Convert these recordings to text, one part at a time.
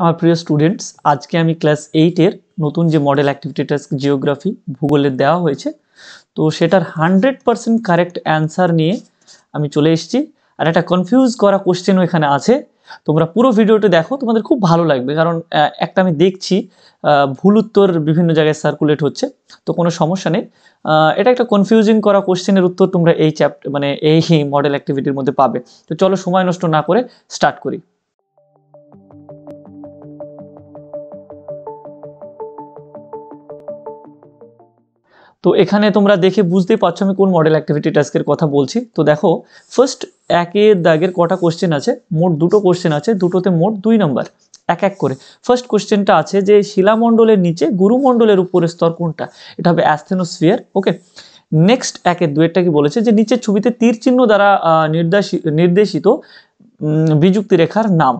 আমার প্রিয় স্টুডেন্টস আজকে আমি ক্লাস এইটের নতুন যে মডেল অ্যাক্টিভিটি টাস্ক জিওগ্রাফি ভূগোলের দেওয়া হয়েছে তো সেটার হান্ড্রেড পারসেন্ট কারেক্ট অ্যান্সার নিয়ে আমি চলে এসেছি আর একটা কনফিউজ করা কোশ্চেনও এখানে আছে তোমরা পুরো ভিডিওটি দেখো তোমাদের খুব ভালো লাগবে কারণ একটা আমি দেখছি ভুল উত্তর বিভিন্ন জায়গায় সার্কুলেট হচ্ছে তো কোনো সমস্যা নেই এটা একটা কনফিউজিং করা কোশ্চেনের উত্তর তোমরা এই চ্যাপ্টার মানে এই মডেল অ্যাক্টিভিটির মধ্যে পাবে তো চলো সময় নষ্ট না করে স্টার্ট করি তো এখানে তোমরা দেখে বুঝতে পারছো আমি কোন মডেল অ্যাক্টিভিটি টাস্কের কথা বলছি তো দেখো ফার্স্ট একের দাগের কটা কোশ্চেন আছে মোট দুটো কোশ্চেন আছে দুটোতে মোট দুই নম্বর এক এক করে ফার্স্ট কোশ্চেনটা আছে যে শিলামণ্ডলের নিচে গুরুমণ্ডলের উপরে স্তর কোনটা এটা হবে অ্যাস্থেনোস্ফিয়ার ওকে নেক্সট একের দুয়েরটা কি বলেছে যে নিচের ছবিতে তীর চিহ্ন দ্বারা নির্দেশিত বিযুক্তি রেখার নাম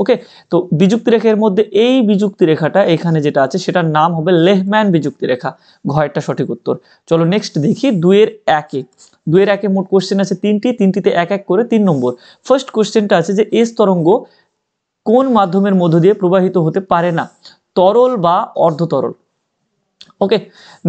ওকে তো বিযুক্তি রেখার মধ্যে এই বিযুক্তি রেখাটা এখানে যেটা আছে সেটার নাম হবে লেহম্যান বিযুক্তি রেখা ঘয়েরটা সঠিক উত্তর চলো নেক্সট দেখি দুয়ের একে দুয়ের একে মোট কোশ্চেন আছে তিনটি তিনটিতে এক এক করে তিন নম্বর ফার্স্ট কোশ্চেনটা আছে যে এস তরঙ্গ কোন মাধ্যমের মধ্য দিয়ে প্রবাহিত হতে পারে না তরল বা অর্ধতরল ওকে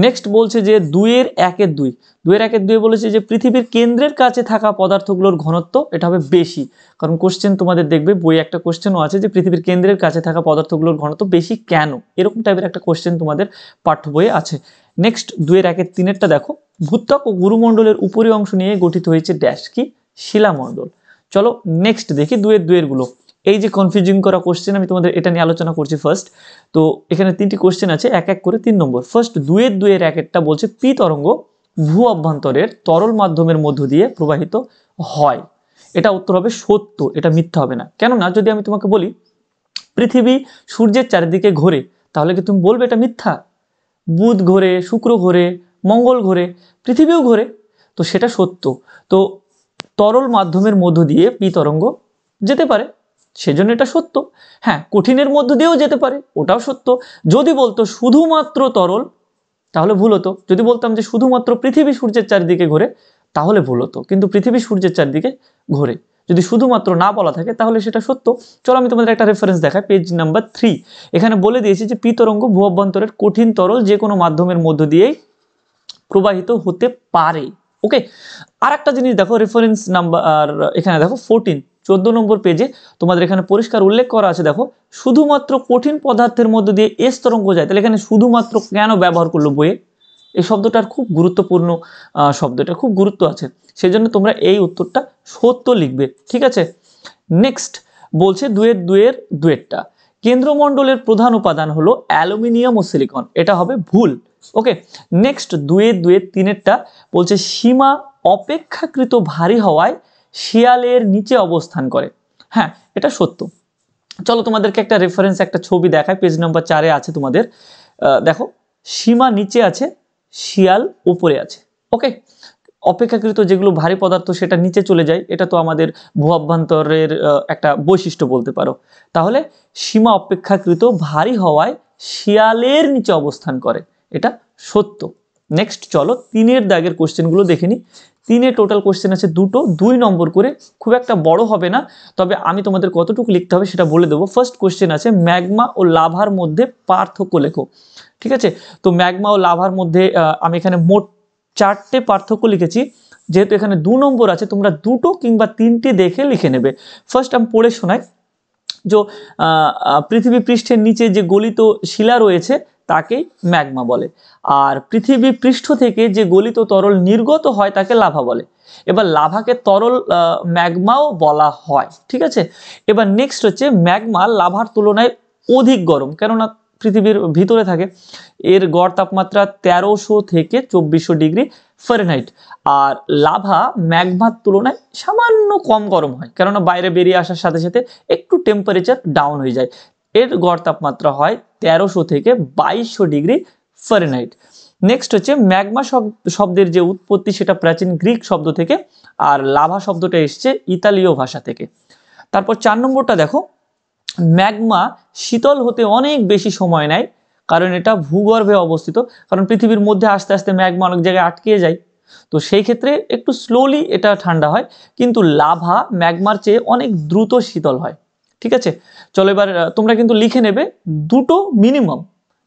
নেক্সট বলছে যে দুইয়ের একের দুই দুইয়ের একের দুই বলেছে যে পৃথিবীর কেন্দ্রের কাছে থাকা পদার্থগুলোর ঘনত্ব এটা হবে বেশি কারণ কোশ্চেন তোমাদের দেখবে বই একটা কোশ্চেনও আছে যে পৃথিবীর কেন্দ্রের কাছে থাকা পদার্থগুলোর ঘনত্ব বেশি কেন এরকম টাইপের একটা কোশ্চেন তোমাদের পাঠ্য বইয়ে আছে নেক্সট দুইয়ের একের তিনেরটা দেখো ভূত্বক ও গুরুমণ্ডলের উপরি অংশ নিয়ে গঠিত হয়েছে ড্যাশ কি শিলামণ্ডল চলো নেক্সট দেখি দুয়ের দুয়ের গুলো এই যে কনফিউজিং করা কোশ্চেন আমি তোমাদের এটা নিয়ে আলোচনা করছি ফার্স্ট তো এখানে তিনটি কোশ্চেন আছে এক এক করে তিন নম্বর ফার্স্ট দুয়ের দুয়ের এক একটা বলছে পি তরঙ্গ ভূ অভ্যন্তরের তরল মাধ্যমের মধ্য দিয়ে প্রবাহিত হয় এটা উত্তর হবে সত্য এটা মিথ্যা হবে না কেননা যদি আমি তোমাকে বলি পৃথিবী সূর্যের চারিদিকে ঘোরে তাহলে কি তুমি বলবে এটা মিথ্যা বুধ ঘোরে শুক্র ঘোরে মঙ্গল ঘোরে পৃথিবীও ঘোরে তো সেটা সত্য তো তরল মাধ্যমের মধ্য দিয়ে পি তরঙ্গ যেতে পারে সেজন্য এটা সত্য হ্যাঁ কঠিনের মধ্য দিয়েও যেতে পারে ওটাও সত্য যদি বলতো শুধুমাত্র তরল তাহলে ভুল হতো যদি বলতাম যে শুধুমাত্র পৃথিবী সূর্যের চারিদিকে ঘোরে তাহলে ভুল হতো কিন্তু পৃথিবী সূর্যের চারদিকে ঘোরে যদি শুধুমাত্র না বলা থাকে তাহলে সেটা সত্য চলো আমি তোমাদের একটা রেফারেন্স দেখাই পেজ নাম্বার থ্রি এখানে বলে দিয়েছি যে পিতরঙ্গ অভ্যন্তরের কঠিন তরল যে কোনো মাধ্যমের মধ্য দিয়েই প্রবাহিত হতে পারে ওকে আর একটা জিনিস দেখো রেফারেন্স নাম্বার এখানে দেখো ফোরটিন চোদ্দ নম্বর পেজে তোমাদের এখানে পরিষ্কার উল্লেখ করা আছে দেখো শুধুমাত্র কঠিন পদার্থের মধ্য দিয়ে এস তরঙ্গ যায় তাহলে এখানে শুধুমাত্র কেন ব্যবহার করলো বইয়ে এই শব্দটার খুব গুরুত্বপূর্ণ শব্দটা খুব গুরুত্ব আছে সেজন্য তোমরা এই উত্তরটা সত্য লিখবে ঠিক আছে নেক্সট বলছে দুয়ের দুয়ের দুয়েরটা কেন্দ্রমণ্ডলের প্রধান উপাদান হলো অ্যালুমিনিয়াম ও সিলিকন এটা হবে ভুল ওকে নেক্সট দুয়ে দুয়ে তিনেরটা বলছে সীমা অপেক্ষাকৃত ভারী হওয়ায় শিয়ালের নিচে অবস্থান করে হ্যাঁ এটা সত্য চলো তোমাদেরকে একটা রেফারেন্স একটা ছবি দেখায় পেজ নাম্বার চারে আছে তোমাদের দেখো সীমা নিচে আছে শিয়াল উপরে আছে ওকে অপেক্ষাকৃত যেগুলো ভারী পদার্থ সেটা নিচে চলে যায় এটা তো আমাদের অভ্যন্তরের একটা বৈশিষ্ট্য বলতে পারো তাহলে সীমা অপেক্ষাকৃত ভারী হওয়ায় শিয়ালের নিচে অবস্থান করে এটা সত্য নেক্সট চলো তিনের দাগের কোশ্চেনগুলো দেখে নিই তিনে টোটাল কোশ্চেন আছে দুটো দুই নম্বর করে খুব একটা বড় হবে না তবে আমি তোমাদের কতটুকু লিখতে হবে সেটা বলে দেবো ফার্স্ট কোশ্চেন আছে ম্যাগমা ও লাভার মধ্যে পার্থক্য লেখো ঠিক আছে তো ম্যাগমা ও লাভার মধ্যে আমি এখানে মোট চারটে পার্থক্য লিখেছি যেহেতু এখানে দু নম্বর আছে তোমরা দুটো কিংবা তিনটি দেখে লিখে নেবে ফার্স্ট আমি পড়ে শোনাই যে পৃথিবী পৃষ্ঠের নিচে যে গলিত শিলা রয়েছে তাকে ম্যাগমা বলে আর পৃথিবী পৃষ্ঠ থেকে যে গলিত তরল নির্গত হয় তাকে লাভা বলে এবার লাভাকে তরল ম্যাগমাও বলা হয় ঠিক আছে এবার নেক্সট হচ্ছে ম্যাগমা লাভার তুলনায় অধিক গরম কেননা পৃথিবীর ভিতরে থাকে এর গড় তাপমাত্রা তেরোশো থেকে চব্বিশশো ডিগ্রি ফারেনহাইট আর লাভা ম্যাগমার তুলনায় সামান্য কম গরম হয় কেননা বাইরে বেরিয়ে আসার সাথে সাথে একটু টেম্পারেচার ডাউন হয়ে যায় এর গড় তাপমাত্রা হয় তেরোশো থেকে বাইশশো ডিগ্রি ফারেনহাইট নেক্সট হচ্ছে ম্যাগমা শব্দের যে উৎপত্তি সেটা প্রাচীন গ্রিক শব্দ থেকে আর লাভা শব্দটা এসছে ইতালীয় ভাষা থেকে তারপর চার নম্বরটা দেখো ম্যাগমা শীতল হতে অনেক বেশি সময় নেয় কারণ এটা ভূগর্ভে অবস্থিত কারণ পৃথিবীর মধ্যে আস্তে আস্তে ম্যাগমা অনেক জায়গায় আটকে যায় তো সেই ক্ষেত্রে একটু স্লোলি এটা ঠান্ডা হয় কিন্তু লাভা ম্যাগমার চেয়ে অনেক দ্রুত শীতল হয় ঠিক আছে চলো এবার তোমরা কিন্তু লিখে নেবে দুটো মিনিমাম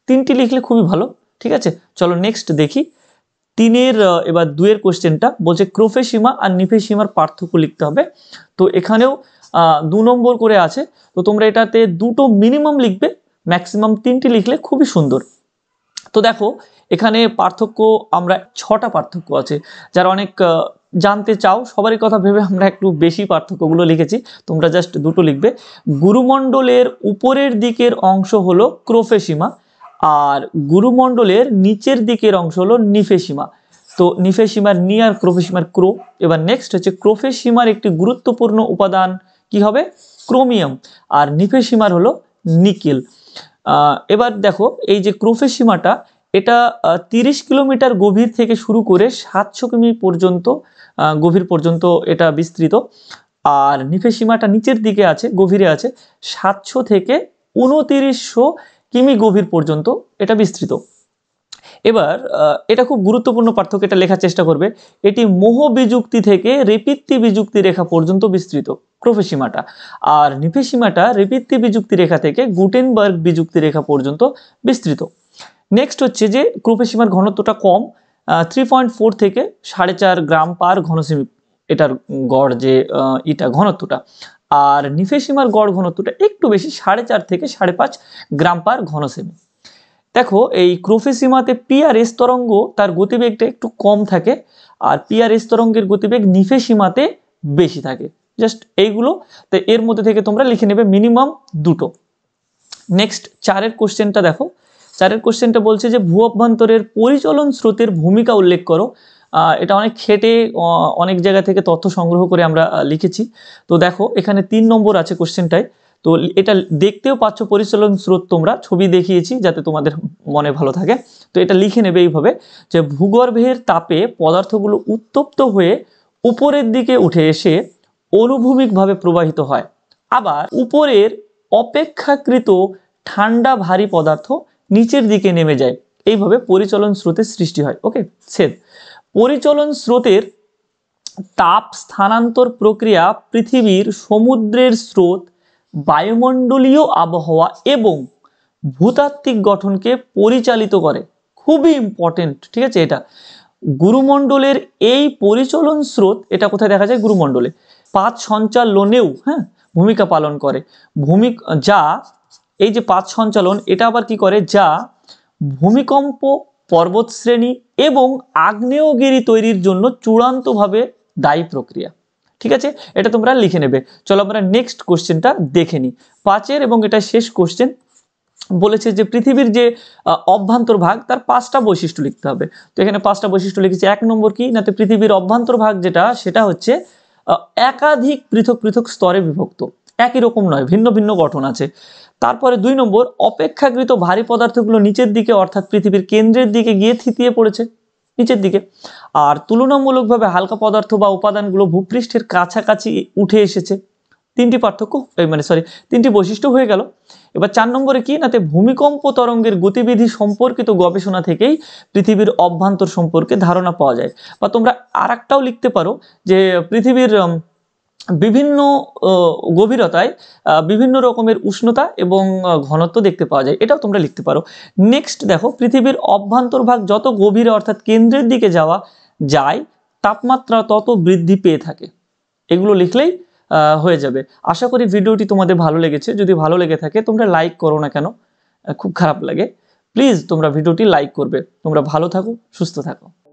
তিনটি লিখলে খুবই ভালো ঠিক আছে চলো নেক্সট দেখি তিনের এবার দুয়ের কোশ্চেনটা বলছে ক্রোফে সীমা আর নিফে সীমার পার্থক্য লিখতে হবে তো এখানেও দু নম্বর করে আছে তো তোমরা এটাতে দুটো মিনিমাম লিখবে ম্যাক্সিমাম তিনটি লিখলে খুবই সুন্দর তো দেখো এখানে পার্থক্য আমরা ছটা পার্থক্য আছে যারা অনেক জানতে চাও সবারই কথা ভেবে আমরা একটু বেশি পার্থক্যগুলো লিখেছি তোমরা জাস্ট দুটো লিখবে গুরুমণ্ডলের উপরের দিকের অংশ হলো ক্রোফেসীমা আর গুরুমণ্ডলের নিচের দিকের অংশ হলো নিফেসীমা তো নিফেসীমার নি আর ক্রোফেসীমার ক্রো এবার নেক্সট হচ্ছে ক্রোফেসীমার একটি গুরুত্বপূর্ণ উপাদান কি হবে ক্রোমিয়াম আর নিফেসীমার হলো নিকেল এবার দেখো এই যে ক্রোফেসীমাটা এটা তিরিশ কিলোমিটার গভীর থেকে শুরু করে সাতশো কিমি পর্যন্ত গভীর পর্যন্ত এটা বিস্তৃত আর নিফে সীমাটা নিচের দিকে আছে গভীরে আছে সাতশো থেকে উনতিরিশশো কিমি গভীর পর্যন্ত এটা বিস্তৃত এবার এটা খুব গুরুত্বপূর্ণ পার্থক্য এটা লেখার চেষ্টা করবে এটি মোহ বিযুক্তি থেকে রেপিত্তি বিযুক্তি রেখা পর্যন্ত বিস্তৃত ক্রোফেসীমাটা আর নিফেসীমাটা রেপিত্তি বিযুক্তি রেখা থেকে গুটেনবার্গ বিযুক্তি রেখা পর্যন্ত বিস্তৃত নেক্সট হচ্ছে যে গ্রুপের ঘনত্বটা কম থ্রি পয়েন্ট ফোর থেকে সাড়ে চার গ্রাম পার ঘনসীম এটার গড় যে এটা ঘনত্বটা আর নিফেসিমার গড় ঘনত্বটা একটু বেশি সাড়ে চার থেকে সাড়ে পাঁচ গ্রাম পার ঘনসেমি দেখো এই ক্রোফেসিমাতে পিআরএস তরঙ্গ তার গতিবেগটা একটু কম থাকে আর পিআরএস তরঙ্গের গতিবেগ নিফেসিমাতে বেশি থাকে জাস্ট এইগুলো তো এর মধ্যে থেকে তোমরা লিখে নেবে মিনিমাম দুটো নেক্সট চারের কোশ্চেনটা দেখো স্যারের কোশ্চেনটা বলছে যে ভূ অভ্যন্তরের পরিচলন স্রোতের ভূমিকা উল্লেখ করো এটা অনেক খেটে অনেক জায়গা থেকে তথ্য সংগ্রহ করে আমরা লিখেছি তো দেখো এখানে তিন নম্বর আছে কোশ্চেনটায় তো এটা দেখতেও পাচ্ছ পরিচালন স্রোত তোমরা ছবি দেখিয়েছি যাতে তোমাদের মনে ভালো থাকে তো এটা লিখে নেবে এইভাবে যে ভূগর্ভের তাপে পদার্থগুলো উত্তপ্ত হয়ে উপরের দিকে উঠে এসে অনুভূমিকভাবে প্রবাহিত হয় আবার উপরের অপেক্ষাকৃত ঠান্ডা ভারী পদার্থ নিচের দিকে নেমে যায় এইভাবে পরিচলন স্রোতের সৃষ্টি হয় ওকে ছেদ পরিচলন স্রোতের তাপ স্থানান্তর প্রক্রিয়া পৃথিবীর সমুদ্রের স্রোত বায়ুমণ্ডলীয় আবহাওয়া এবং ভূতাত্ত্বিক গঠনকে পরিচালিত করে খুবই ইম্পর্টেন্ট ঠিক আছে এটা গুরুমণ্ডলের এই পরিচলন স্রোত এটা কোথায় দেখা যায় গুরুমণ্ডলে পাঁচ সঞ্চালনেও হ্যাঁ ভূমিকা পালন করে ভূমি যা এই যে পাঁচ সঞ্চালন এটা আবার কি করে যা ভূমিকম্প পর্বতশ্রেণী এবং আগ্নেয়গিরি তৈরির জন্য চূড়ান্তভাবে দায়ী প্রক্রিয়া ঠিক আছে এটা তোমরা লিখে নেবে চলো আমরা নেক্সট কোশ্চেনটা দেখে নিই পাঁচের এবং এটা শেষ কোশ্চেন বলেছে যে পৃথিবীর যে অভ্যন্তর ভাগ তার পাঁচটা বৈশিষ্ট্য লিখতে হবে তো এখানে পাঁচটা বৈশিষ্ট্য লিখেছে এক নম্বর কি না তো পৃথিবীর অভ্যন্তর ভাগ যেটা সেটা হচ্ছে একাধিক পৃথক পৃথক স্তরে বিভক্ত একই রকম নয় ভিন্ন ভিন্ন গঠন আছে তারপরে দুই নম্বর অপেক্ষাকৃত ভারী পদার্থগুলো নিচের দিকে অর্থাৎ পৃথিবীর কেন্দ্রের দিকে গিয়ে থিতিয়ে পড়েছে নিচের দিকে আর তুলনামূলকভাবে হালকা পদার্থ বা উপাদানগুলো ভূপৃষ্ঠের কাছাকাছি উঠে এসেছে তিনটি পার্থক্য মানে সরি তিনটি বৈশিষ্ট্য হয়ে গেল এবার চার নম্বরে কি নাতে ভূমিকম্প তরঙ্গের গতিবিধি সম্পর্কিত গবেষণা থেকেই পৃথিবীর অভ্যন্তর সম্পর্কে ধারণা পাওয়া যায় বা তোমরা আর লিখতে পারো যে পৃথিবীর বিভিন্ন গভীরতায় বিভিন্ন রকমের উষ্ণতা এবং ঘনত্ব দেখতে পাওয়া যায় এটাও তোমরা লিখতে পারো নেক্সট দেখো পৃথিবীর অভ্যন্তরভাগ যত গভীরে অর্থাৎ কেন্দ্রের দিকে যাওয়া যায় তাপমাত্রা তত বৃদ্ধি পেয়ে থাকে এগুলো লিখলেই হয়ে যাবে আশা করি ভিডিওটি তোমাদের ভালো লেগেছে যদি ভালো লেগে থাকে তোমরা লাইক করো না কেন খুব খারাপ লাগে প্লিজ তোমরা ভিডিওটি লাইক করবে তোমরা ভালো থাকো সুস্থ থাকো